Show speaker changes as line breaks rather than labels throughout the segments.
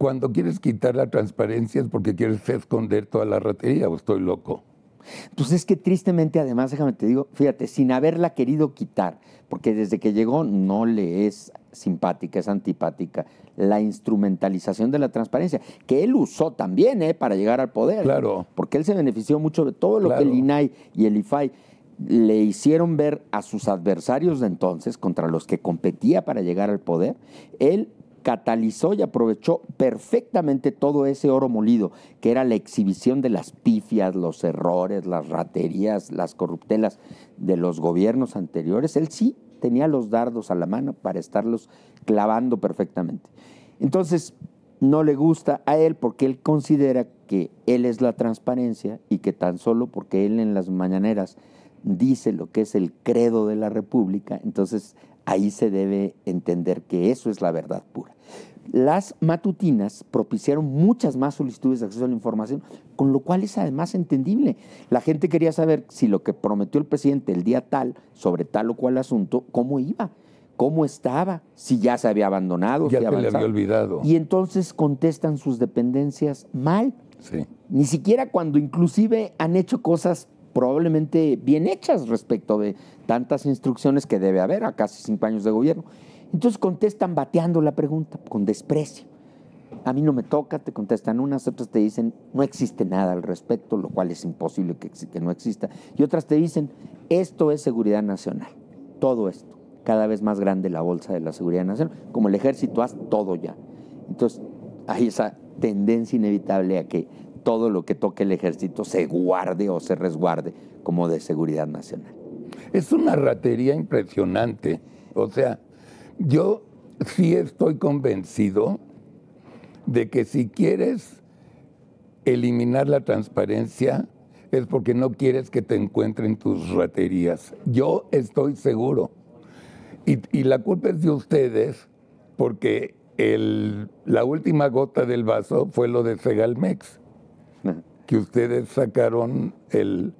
Cuando quieres quitar la transparencia es porque quieres esconder toda la ratería o estoy loco.
Entonces pues es que tristemente, además, déjame te digo, fíjate, sin haberla querido quitar, porque desde que llegó no le es simpática, es antipática, la instrumentalización de la transparencia, que él usó también ¿eh? para llegar al poder. Claro. Porque él se benefició mucho de todo lo que el INAI y el IFAI le hicieron ver a sus adversarios de entonces, contra los que competía para llegar al poder. Él catalizó y aprovechó perfectamente todo ese oro molido, que era la exhibición de las pifias, los errores, las raterías, las corruptelas de los gobiernos anteriores. Él sí tenía los dardos a la mano para estarlos clavando perfectamente. Entonces, no le gusta a él porque él considera que él es la transparencia y que tan solo porque él en las mañaneras dice lo que es el credo de la República, entonces Ahí se debe entender que eso es la verdad pura. Las matutinas propiciaron muchas más solicitudes de acceso a la información, con lo cual es además entendible. La gente quería saber si lo que prometió el presidente el día tal sobre tal o cual asunto, cómo iba, cómo estaba, si ya se había abandonado, ya se había olvidado. Y entonces contestan sus dependencias mal. Ni siquiera cuando inclusive han hecho cosas probablemente bien hechas respecto de tantas instrucciones que debe haber a casi cinco años de gobierno. Entonces contestan bateando la pregunta, con desprecio. A mí no me toca, te contestan unas, otras te dicen, no existe nada al respecto, lo cual es imposible que, no exista. Y otras te dicen, esto es seguridad nacional, todo esto. Cada vez más grande la bolsa de la seguridad nacional. Como el ejército, haz todo ya. Entonces, hay esa tendencia inevitable a que todo lo que toque el ejército se guarde o se resguarde como de seguridad nacional. Es una ratería impresionante.
O sea, yo sí estoy convencido de que si quieres eliminar la transparencia es porque no quieres que te encuentren tus raterías. Yo estoy seguro. Y, la culpa es de ustedes porque la última gota del vaso fue lo de Segalmex. que ustedes sacaron el...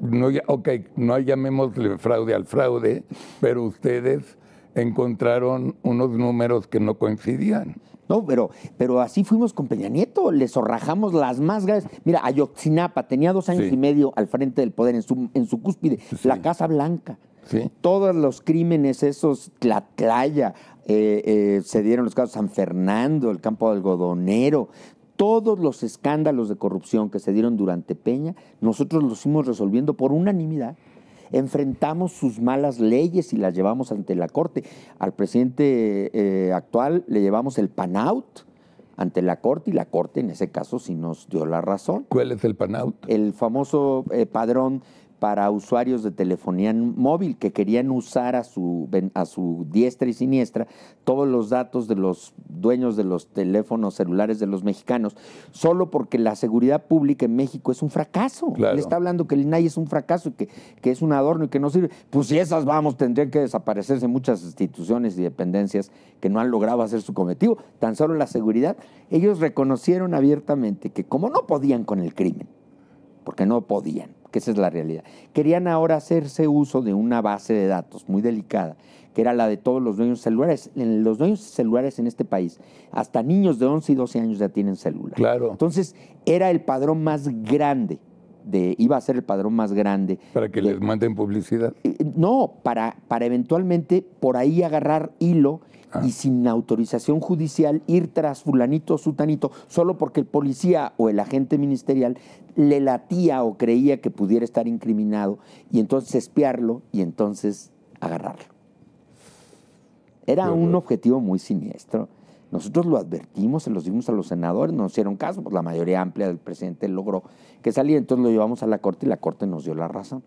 No, ok, no llamémosle fraude al fraude, pero ustedes encontraron unos números que no coincidían.
No, pero, pero así fuimos con Peña Nieto, le zorrajamos las más graves. Mira, Ayotzinapa tenía dos años y medio al frente del poder en su, en su cúspide, la Casa Blanca. Todos los crímenes, esos, la playa eh, eh, se dieron los casos San Fernando, el campo algodonero, todos los escándalos de corrupción que se dieron durante Peña, nosotros los fuimos resolviendo por unanimidad. Enfrentamos sus malas leyes y las llevamos ante la Corte. Al presidente eh, actual le llevamos el pan out ante la Corte y la Corte en ese caso sí nos dio la razón. ¿Cuál es el pan out? El famoso eh, padrón para usuarios de telefonía móvil que querían usar a su, a su diestra y siniestra todos los datos de los dueños de los teléfonos celulares de los mexicanos, solo porque la seguridad pública en México es un fracaso. Le está hablando que el INAI es un fracaso que, que es un adorno y que no sirve. Pues si esas vamos, tendrían que desaparecerse muchas instituciones y dependencias que no han logrado hacer su cometido, tan solo la seguridad. Ellos reconocieron abiertamente que como no podían con el crimen, porque no podían, que esa es la realidad. Querían ahora hacerse uso de una base de datos muy delicada, que era la de todos los dueños celulares. En los dueños celulares en este país, hasta niños de 11 y 12 años ya tienen celular. Claro. Entonces, era el padrón más grande iba a ser el padrón más grande. Para que les manden publicidad. No, para, para eventualmente por ahí agarrar hilo ah. y sin autorización judicial ir tras fulanito o sutanito, solo porque el policía o el agente ministerial le latía o creía que pudiera estar incriminado, y entonces espiarlo y entonces agarrarlo. Era un objetivo muy siniestro. Nosotros lo advertimos, se los dimos a los senadores, no hicieron caso, pues la mayoría amplia del presidente logró que saliera, entonces lo llevamos a la Corte y la Corte nos dio la razón.